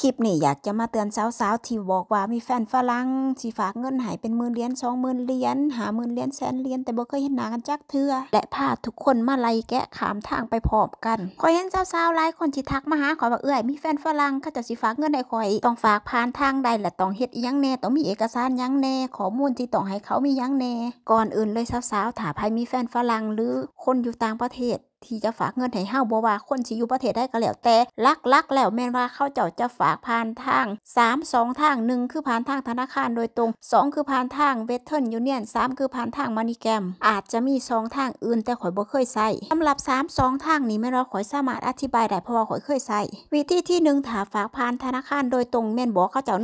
คลิปนี้อยากจะมาเตือนสาวๆที่บอกว่ามีแฟนฝรั่งที่ฝากเงินหายเป็นหมื่นเหรียญสองหมื่นเหรียญหาหมื่นเหรียญแสนเหรียญแต่บ่เคยเห็นหนากันจักเถือและพาทุกคนมาไล่แกะขามทางไปพร้อมกันคอยเห็นสาวๆหลายคนที่ทักมาหาขอยว่าเอ้ยมีแฟนฝรั่งเขาจะสิฝากเงินให้คอยต้องฝากผ่านทางใดและต้องเฮ็ดยังแน่ต้องมีเอกสารยังแน่ข้อมูลที่ต้องให้เขามียังแน่ก่อนอื่นเลยสาวๆถ้าใครมีแฟนฝรั่งหรือคนอยู่ต่างประเทศที่จะฝากเงินให้เฮาบ่ว่า คนที่อยู่ประเทศได้ก็แล้ว แต่ลักลักแล้วแม่นว่าเขาเจ้าจะฝากผ่านทาง 3 2ทาง 1 คือผ่านทางธนาคารโดยตรง 2 คือผ่านทางเวสเทิ n u n ยูเนียน3 คือผ่านทางมานิแ a มอาจจะมี 2ทางอื่นแต่ข่อยบ่เคยใช้สำหรับ 3 2ทางนี้แม่นว่าข่อยสามารถอธิบายได้เพราะว่าข่อยเคยใช้วิธีที่ 1ถ้าฝากผ่านธนาคารโดยตรงแม่นบอกเขาเจ้า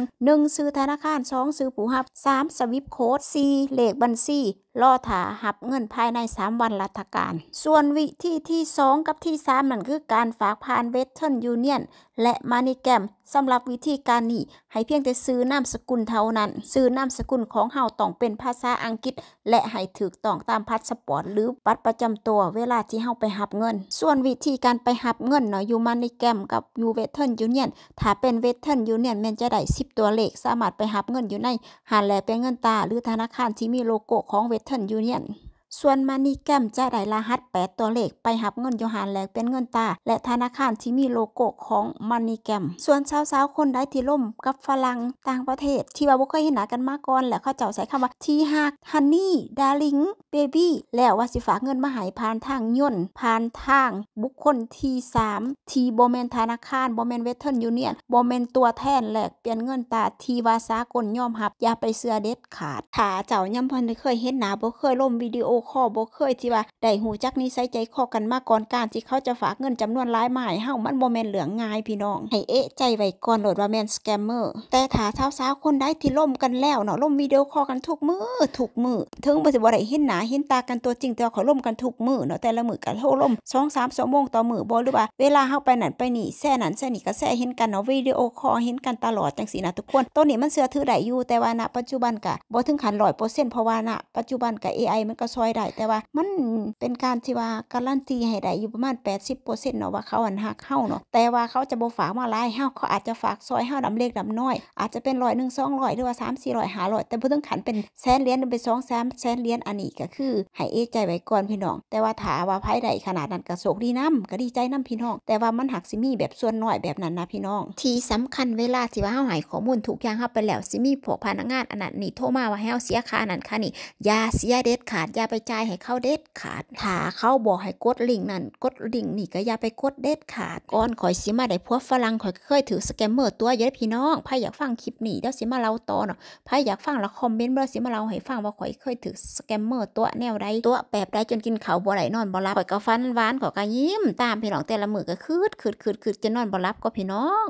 1ซื้อธนาคาร2ซื้อผู้รับ3สวิปโค้ด4เลขบัญชีรอถ้าหับเงินภายใน 3 วันรัฐการ ส่วนวิธีที่2กับที่3นั่นคือการฝากผ่านเวทเทิลยูเนียนและมานิแกมสำหรับวิธีการนี้ให้เพียงแต่ซื้อนามสกุลเท่านั้น ซื้อนาม สกุลของเฮาต้องเป็นภาษาอังกฤษ และให้ถูกต้องตามพาสปอร์ต หรือบัตรประจำตัวเวลาที่เฮาไปหับเงิน ส่วนวิธีการไปหับเงินเนาะยูมานิแกมกับยูเวทเทิลยูเนียนถ้าเป็นเวทเทิลยูเนียนมันจะได้ 10 ตัวเลขสามารถไปหับเงินอยู่ในหาแลเป็นเงินตา หรือธนาคารที่มีโลโก้ของเวทเทิลยูเนียนส่วนมานีแก้ม จะได้รหัส 8 ตัวเลข ไปหับเงินโยฮานแลกเป็นเงินตา และธนาคารที่มีโลโก้ของมานีแก้ม ส่วน สาวๆ คนใดที่ล่มกับฝรั่งต่างประเทศ ที่ว่าบุเคยเห็นหน้ากันมาก่อน และเขาเจ้าใช้คำว่า ทีฮักฮันนี่ดาริงเบบี้แล้วว่าสิฝากเงินมาหายผ่านทางย่นผ่านทางบุคคลทีสามทีโบเมนธนาคารโบเมนเวสเทิร์นยูเนียนโบเมนตัวแทนแลกเปลี่ยนเงินตาทีวาซากลยอมหับอย่าไปเสือเด็ดขาดถ้าเจ้าย่ำพอนเคยเห็นหน้าบกเคยล่มวิดีโอ好，不客气吧。ได้หูจักนี้ใส่ใจคอกันมาก่อนการที่เขาจะฝากเงินจำนวนหลายมายห้เฮามันบ่แม่นเหลืองง่ายพี่น้องให้เอ๊ะใจไว้ก่อนโหลดว่าแม่นสแกมเมอร์แต่ถ้าสาวๆคนใดที่ล่มกันแล้วเนาะล่มวิดีโอคอกันทุกมือทุกมือ ถึงบ่สิบ่ได้เห็นหน้าเห็นตากันตัวจริงแต่ขอล่มกันทุกมือเนาะแต่ละมือก็โทรล่ม2-3ชั่วโมงต่อมือบ่หรือว่าเวลาเฮาไปนั่นไปนี่แซ่นั่นแซ่นี่ก็แซ่เห็นกันเนาะวิดีโอคอเห็นกันตลอดจังซี่นะทุกคนตัวนี้มันเสือถือได้อยู่แต่ว่าณปัจจุบันก็บ่ถึงขั้น100%เพราะว่าณปัจจุบันก็ AI มันก็ซอยได้แต่ว่ามันเป็นการที่ว่าการันตีให้ได้อยู่ประมาณ 80%เนาะว่าเขาอันหักเข้าเนาะแต่ว่าเขาจะบ่ฝากมาหลยเฮาเขาอาจจะฝากซอยเฮาดำเล็กดำน้อย อาจจะเป็นร้อยหนึ่งสองร้อยหรือว่าสามสี่ร้อยห้าร้อยแต่พูดต้องขันเป็นแสนเหรียญเป็นสองแสนแสนเหรียญอันนี้ก็คือให้เอใจไว้ก่อนพี่น้อง แต่ว่าถาว่าไพ่ใดขนาดนั้นก็โศกดีน้ำก็ดีใจน้ำพี่น้อง แต่ว่ามันหักซิมี่แบบส่วนน้อยแบบนั้นนะพี่น้อง ที่สำคัญเวลาที่ว่าเฮาหายข้อมูลถูกย่างเฮาไปแล้วซิมี่ัวพนักงานอันนั้นนี่โทรมาว่าเฮาเสียค่านั้นค่านี่ยาเสียเด็ดขาดยาไปจ่ายให้เขาเด็ดขาดดถ้าเขาบอกให้กดลิงก์นั่นกดลิงก์นี่ก็อย่าไปกดเด็ดขาดก่อนข่อยสิมาได้พวกฝรั่งข่อยเคยถือสแกมเมอร์ตัวเยอะพี่น้องไพ่อยากฟังคลิปนี้เดี๋ยวสิมาเล่าต่อเนาะไพ่อยากฟังแล้วคอมเมนต์เมื่อสิมาเล่าให้ฟังว่าข่อยเคยถือสแกมเมอร์ตัวแนวใดตัวแบบใดจนกินเขาบ่ไหลนอนบ่รับข่อยก็ฟันหวานข่อยก็ยิ้ม ตามพี่น้องแต่ละมือก็คืดคืดคืดคืดจะนอนบ่รับก็พี่น้อง